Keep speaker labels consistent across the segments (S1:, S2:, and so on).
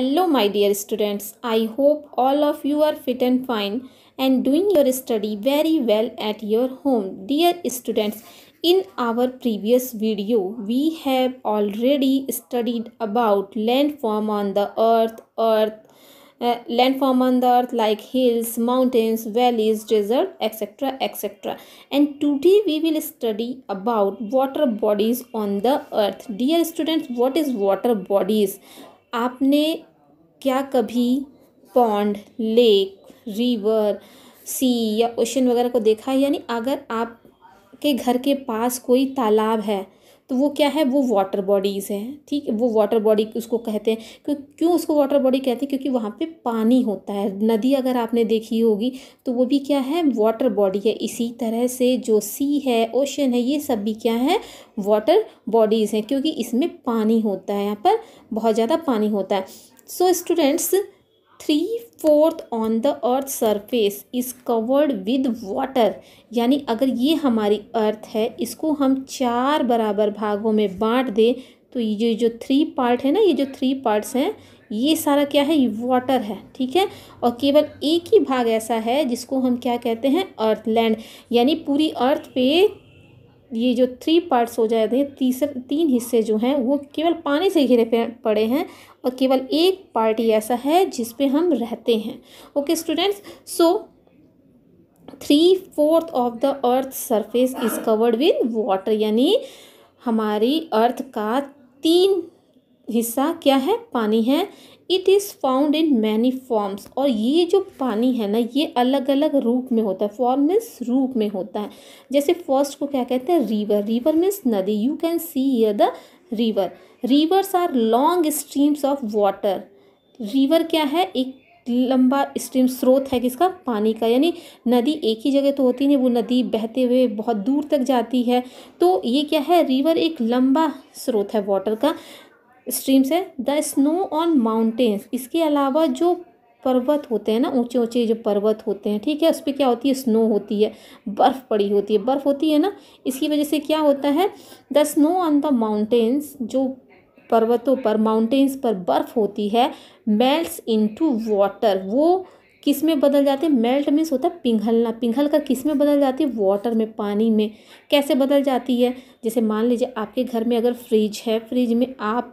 S1: Hello my dear students, I hope all of you are fit and fine and doing your study very well at your home. Dear students, in our previous video, we have already studied about landform on the earth, earth, uh, landform on the earth like hills, mountains, valleys, desert, etc. etc. And today we will study about water bodies on the earth. Dear students, what is water bodies? आपने क्या कभी pond lake river सी या ocean वगैरह को देखा है यानी अगर आपके घर के पास कोई तालाब है तो वो क्या है वो वाटर बॉडीज़ हैं ठीक वो वाटर बॉडी उसको कहते हैं क्यों क्यों उसको वाटर बॉडी कहते हैं क्योंकि वहाँ पे पानी होता है नदी अगर आपने देखी होगी तो वो भी क्या है वाटर बॉडी है इसी तरह से जो सी है ओशन है ये सब भी क्या है वाटर बॉडीज़ हैं क्योंकि इसमें पानी होता है यहाँ पर बहुत ज़्यादा पानी होता है so so, students three fourth on the earth surface is covered with water यानी अगर ये हमारी अर्थ है इसको हम चार बराबर भागों में बांट दें तो ये जो थ्री पार्ट है ना ये जो थ्री पार्ट्स हैं ये सारा क्या है ये वाटर है ठीक है और केवल एक ही भाग ऐसा है जिसको हम क्या कहते हैं अर्थ लैंड यानी पूरी अर्थ पे ये जो थ्री पार्ट्स हो जाते हैं तीसरे तीन हिस्से जो हैं वो केवल पानी से घिरे पड़े हैं और केवल एक पार्ट ही ऐसा है जिस पे हम रहते हैं okay students so three fourth of the earth surface is covered with water यानी हमारी अर्थ का तीन हिस्सा क्या है पानी है it is found in many forms और ये जो पानी है ना ये अलग अलग रूप में होता है फॉर्म मीन्स रूप में होता है जैसे फर्स्ट को क्या कहते हैं रिवर रिवर मीन्स नदी you can see the river rivers are long streams of water river क्या है एक लंबा स्ट्रीम स्रोत है किसका पानी का यानी नदी एक ही जगह तो होती नहीं वो नदी बहते हुए बहुत दूर तक जाती है तो ये क्या है रिवर एक लंबा स्रोत है वाटर का स्ट्रीम्स है द स्नो ऑन माउंटेन्स इसके अलावा जो पर्वत होते हैं ना ऊंचे ऊंचे जो पर्वत होते हैं ठीक है उस पर क्या होती है स्नो होती है बर्फ़ पड़ी होती है बर्फ़ होती है ना इसकी वजह से क्या होता है the snow on the mountains जो पर्वतों पर माउंटेन्स पर बर्फ़ होती है मेल्ट्स इनटू वाटर वो किस में बदल जाते हैं मेल्ट मीन्स होता है पिघलना पिघल कर किस में बदल जाती है वाटर में पानी में कैसे बदल जाती है जैसे मान लीजिए आपके घर में अगर फ्रिज है फ्रिज में आप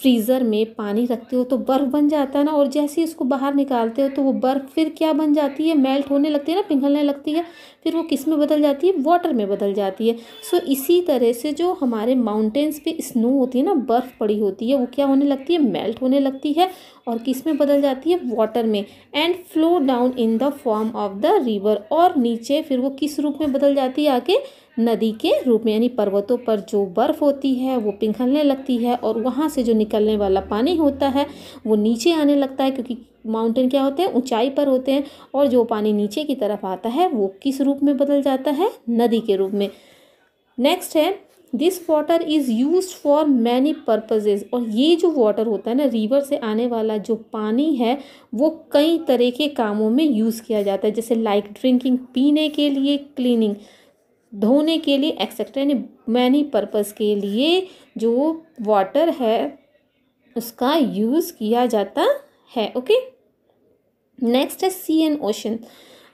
S1: फ्रीज़र में पानी रखते हो तो बर्फ़ बन जाता है ना और जैसे ही उसको बाहर निकालते हो तो वो बर्फ़ फिर क्या बन जाती है मेल्ट होने लगती है ना पिघलने लगती है फिर वो किस में बदल जाती है वाटर में बदल जाती है सो इसी तरह से जो हमारे माउंटेन्स पे स्नो होती है ना बर्फ़ पड़ी होती है वो क्या होने लगती है मेल्ट होने लगती है और किस में बदल जाती है वाटर में and flow down in the form of the river और नीचे फिर वो किस रूप में बदल जाती है आके नदी के रूप में यानी पर्वतों पर जो बर्फ़ होती है वो पिघलने लगती है और वहाँ से जो निकलने वाला पानी होता है वो नीचे आने लगता है क्योंकि माउंटेन क्या होते हैं ऊंचाई पर होते हैं और जो पानी नीचे की तरफ आता है वो किस रूप में बदल जाता है नदी के रूप में नेक्स्ट है this water is use for many purposes और ये जो वाटर होता है ना रिवर से आने वाला जो पानी है वो कई तरह के कामों में यूज़ किया जाता है जैसे लाइक ड्रिंकिंग पीने के लिए क्लीनिंग धोने के लिए एक्सेट्रा यानी मैनी पर्पस के लिए जो वाटर है उसका यूज़ किया जाता है ओके नेक्स्ट है सी एंड ओशन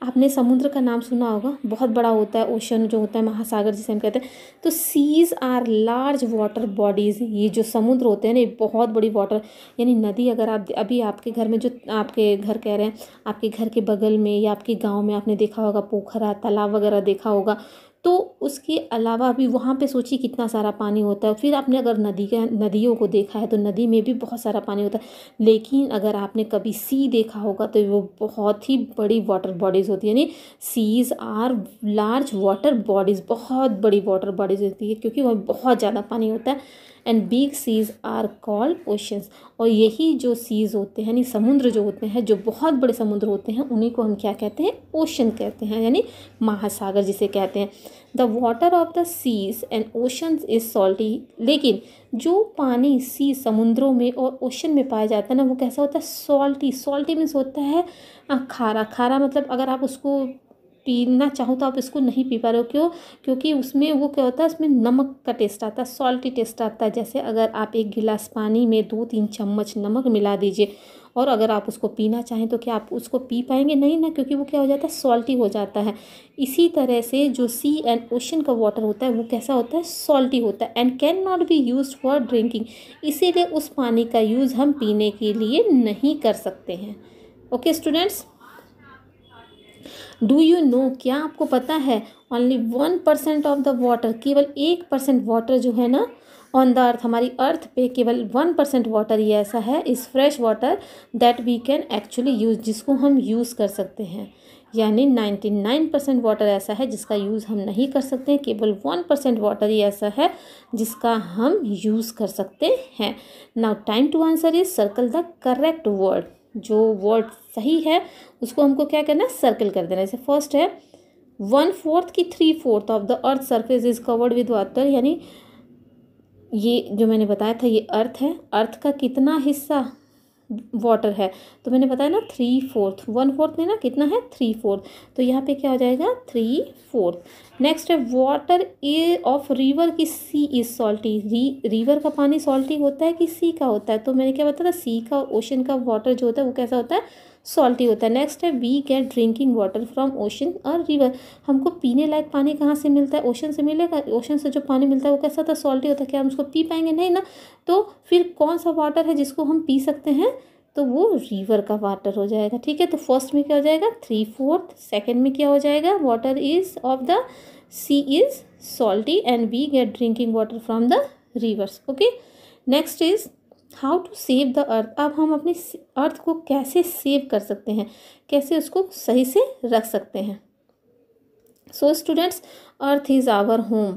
S1: आपने समुद्र का नाम सुना होगा बहुत बड़ा होता है ओशन जो होता है महासागर जिसे हम कहते हैं तो seas are large water bodies ये जो समुद्र होते हैं ना बहुत बड़ी वाटर यानी नदी अगर आप अभी आपके घर में जो आपके घर कह रहे हैं आपके घर के बगल में या आपके गांव में आपने देखा होगा पोखरा तालाब वगैरह देखा होगा तो उसके अलावा भी वहाँ पे सोचिए कितना सारा पानी होता है फिर आपने अगर नदी का नदियों को देखा है तो नदी में भी बहुत सारा पानी होता है लेकिन अगर आपने कभी सी देखा होगा तो वो बहुत ही बड़ी वाटर बॉडीज़ होती है यानी seas are large water bodies बहुत बड़ी वाटर बॉडीज़ होती है क्योंकि वहाँ बहुत ज़्यादा पानी होता है and big seas are called oceans और यही जो सीज़ होते हैं यानी समुद्र जो होते हैं जो बहुत बड़े समुद्र होते हैं उन्हीं को हम क्या कहते हैं ओशन कहते हैं यानी महासागर जिसे कहते हैं the water of the seas and ocean is salty लेकिन जो पानी सी समुद्रों में और ओशन में पाया जाता है ना वो कैसा होता है सॉल्टी सॉल्टी मीन्स होता है खारा खारा मतलब अगर आप उसको पीना चाहो तो आप इसको नहीं पी पा रहे हो क्यों क्योंकि उसमें वो क्या होता है उसमें नमक का टेस्ट आता है सॉल्टी टेस्ट आता है जैसे अगर आप एक गिलास पानी में दो तीन चम्मच नमक मिला दीजिए और अगर आप उसको पीना चाहें तो क्या आप उसको पी पाएंगे नहीं ना क्योंकि वो क्या हो जाता है सॉल्टी हो जाता है इसी तरह से जो सी एंड ओशन का वाटर होता है वो कैसा होता है सॉल्टी होता है and can not be use for drinking इसीलिए उस पानी का यूज़ हम पीने के लिए नहीं कर सकते हैं okay students do you know क्या आपको पता है only one percent of the water केवल एक परसेंट वाटर जो है ना ऑन द अर्थ हमारी अर्थ पे केवल वन परसेंट वाटर ही ऐसा है is fresh water that we can actually use जिसको हम यूज़ कर सकते हैं यानी नाइन्टी नाइन परसेंट वाटर ऐसा है जिसका यूज़ हम नहीं कर सकते हैं केवल वन परसेंट वाटर ही ऐसा है जिसका हम यूज़ कर सकते हैं now time to answer is circle the correct word जो वर्ड सही है उसको हमको क्या करना है सर्कल कर देना जैसे फर्स्ट है वन फोर्थ की three fourth of the earth surface is covered with water यानी ये जो मैंने बताया था ये अर्थ है अर्थ का कितना हिस्सा वाटर है तो मैंने बताया ना थ्री फोर्थ वन फोर्थ में ना कितना है थ्री फोर्थ तो यहाँ पे क्या हो जाएगा थ्री फोर्थ नेक्स्ट है वाटर ए ऑफ रिवर की सी इज सॉल्टी री रिवर का पानी सॉल्टी होता है कि सी का होता है तो मैंने क्या बताया सी का ओशन का वाटर जो होता है वो कैसा होता है सॉल्टी होता है नेक्स्ट है we get drinking water from ocean और रिवर हमको पीने लायक पानी कहाँ से मिलता है ओशन से मिलेगा ओशन से जो पानी मिलता है वो कैसा था सॉल्टी होता है क्या हम उसको पी पाएंगे नहीं ना तो फिर कौन सा वाटर है जिसको हम पी सकते हैं तो वो रिवर का वाटर हो जाएगा ठीक है तो फर्स्ट में क्या हो जाएगा थ्री फोर्थ सेकेंड में क्या हो जाएगा water is of the sea is salty and we get drinking water from the rivers okay next is how to save the earth अब हम अपनी अर्थ को कैसे सेव कर सकते हैं कैसे उसको सही से रख सकते हैं so students earth is our home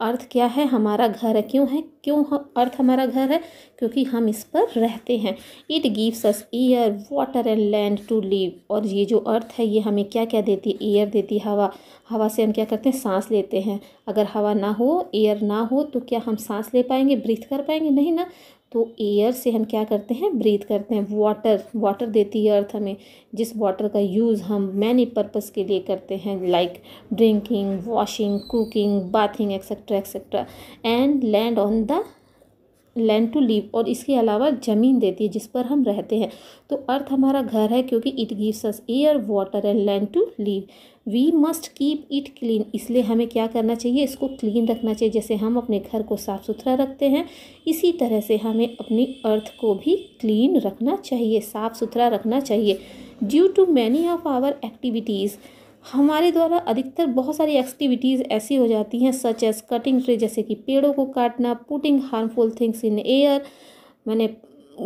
S1: earth क्या है हमारा घर है क्यों है क्यों अर्थ हमारा घर है क्योंकि हम इस पर रहते हैं it gives us air water and land to live और ये जो अर्थ है ये हमें क्या क्या देती है एयर देती है हवा हवा से हम क्या करते हैं सांस लेते हैं अगर हवा ना हो एयर ना हो तो क्या हम सांस ले पाएंगे ब्रीथ कर पाएंगे नहीं ना तो एयर से हम क्या करते हैं ब्रीथ करते हैं वाटर वाटर देती है अर्थ हमें जिस वाटर का यूज़ हम मैनी पर्पस के लिए करते हैं like drinking washing cooking bathing etcetera etcetera and land on the land to live और इसके अलावा ज़मीन देती है जिस पर हम रहते हैं तो अर्थ हमारा घर है क्योंकि it gives us air water and land to live we must keep it clean इसलिए हमें क्या करना चाहिए इसको क्लीन रखना चाहिए जैसे हम अपने घर को साफ़ सुथरा रखते हैं इसी तरह से हमें अपनी अर्थ को भी क्लीन रखना चाहिए साफ़ सुथरा रखना चाहिए due to many of our activities हमारे द्वारा अधिकतर बहुत सारी एक्टिविटीज़ ऐसी हो जाती हैं सच एज कटिंग ट्री जैसे कि पेड़ों को काटना putting harmful things in air मैंने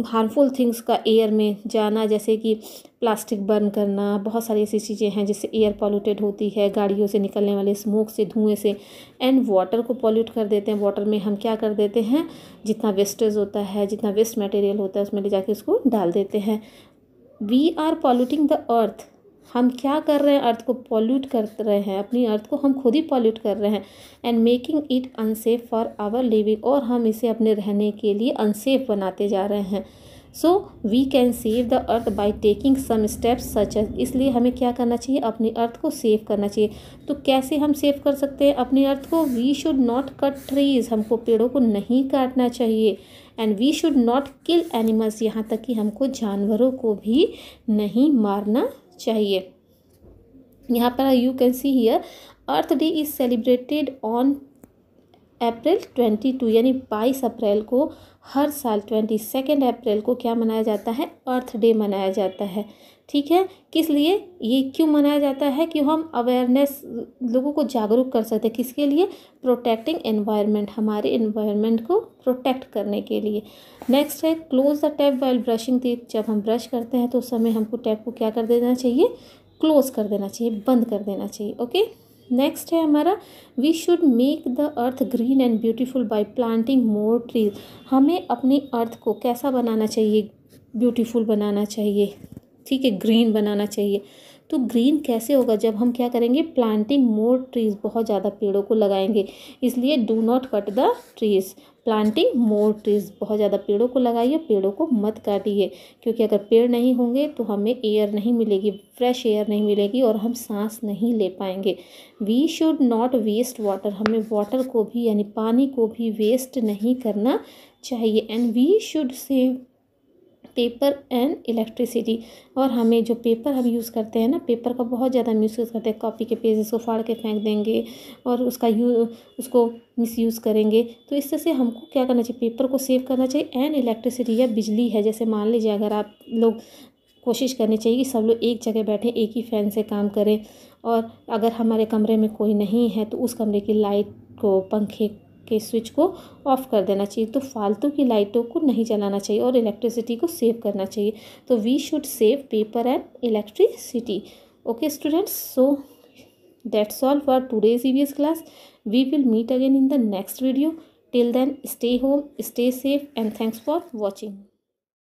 S1: हार्मफुल थिंग्स का एयर में जाना जैसे कि प्लास्टिक बर्न करना बहुत सारी ऐसी चीज़ें हैं जिससे एयर पॉल्यूटेड होती है गाड़ियों से निकलने वाले स्मोक से धुएं से एंड वाटर को पॉल्यूट कर देते हैं वाटर में हम क्या कर देते हैं जितना वेस्टेज होता है जितना वेस्ट मटेरियल होता है उसमें ले जाके उसको डाल देते हैं we are polluting the earth हम क्या कर रहे हैं अर्थ को पॉल्यूट कर रहे हैं अपनी अर्थ को हम खुद ही पॉल्यूट कर रहे हैं and making it unsafe for our living और हम इसे अपने रहने के लिए अनसेफ बनाते जा रहे हैं so we can save the earth by taking some steps such as इसलिए हमें क्या करना चाहिए अपनी अर्थ को सेव करना चाहिए तो कैसे हम सेव कर सकते हैं अपनी अर्थ को we should not cut trees हमको पेड़ों को नहीं काटना चाहिए and we should not kill animals यहाँ तक कि हमको जानवरों को भी नहीं मारना चाहिए यहाँ पर you can see here earth day is celebrated on April twenty two यानी बाईस अप्रैल को हर साल ट्वेंटी सेकेंड अप्रैल को क्या मनाया जाता है अर्थ डे मनाया जाता है ठीक है किस लिए ये क्यों मनाया जाता है कि हम अवेयरनेस लोगों को जागरूक कर सकते हैं किसके लिए प्रोटेक्टिंग एनवायरनमेंट हमारे एनवायरनमेंट को प्रोटेक्ट करने के लिए नेक्स्ट है close the tap while brushing teeth जब हम ब्रश करते हैं तो उस समय हमको टैप को क्या कर देना चाहिए क्लोज कर देना चाहिए बंद कर देना चाहिए ओके नेक्स्ट है हमारा we should make the earth green and beautiful by planting more trees हमें अपने अर्थ को कैसा बनाना चाहिए ब्यूटीफुल बनाना चाहिए ठीक है ग्रीन बनाना चाहिए तो ग्रीन कैसे होगा जब हम क्या करेंगे प्लांटिंग मोर ट्रीज़ बहुत ज़्यादा पेड़ों को लगाएंगे इसलिए do not cut the trees planting more trees बहुत ज़्यादा पेड़ों को लगाइए पेड़ों को मत काटिए क्योंकि अगर पेड़ नहीं होंगे तो हमें एयर नहीं मिलेगी फ्रेश एयर नहीं मिलेगी और हम सांस नहीं ले पाएंगे we should not waste water हमें वाटर को भी यानी पानी को भी वेस्ट नहीं करना चाहिए and we should save paper and electricity और हमें जो पेपर हम यूज़ करते हैं ना पेपर का बहुत ज़्यादा मिस यूज़ करते हैं कॉपी के पेजेस को फाड़ के फेंक देंगे और उसका यू उसको मिस यूज़ करेंगे तो इस तरह से हमको क्या करना चाहिए पेपर को सेव करना चाहिए एंड इलेक्ट्रिसिटी या बिजली है जैसे मान लीजिए अगर आप लोग कोशिश करनी चाहिए कि सब लोग एक जगह बैठें एक ही फ़ैन से काम करें और अगर हमारे कमरे में कोई नहीं है तो उस कमरे की लाइट को पंखे के स्विच को ऑफ़ कर देना चाहिए तो फालतू की लाइटों को नहीं जलाना चाहिए और इलेक्ट्रिसिटी को सेव करना चाहिए तो we should save paper and electricity okay students so that's all for today CVS class we will meet again in the next video till then stay home stay safe and thanks for watching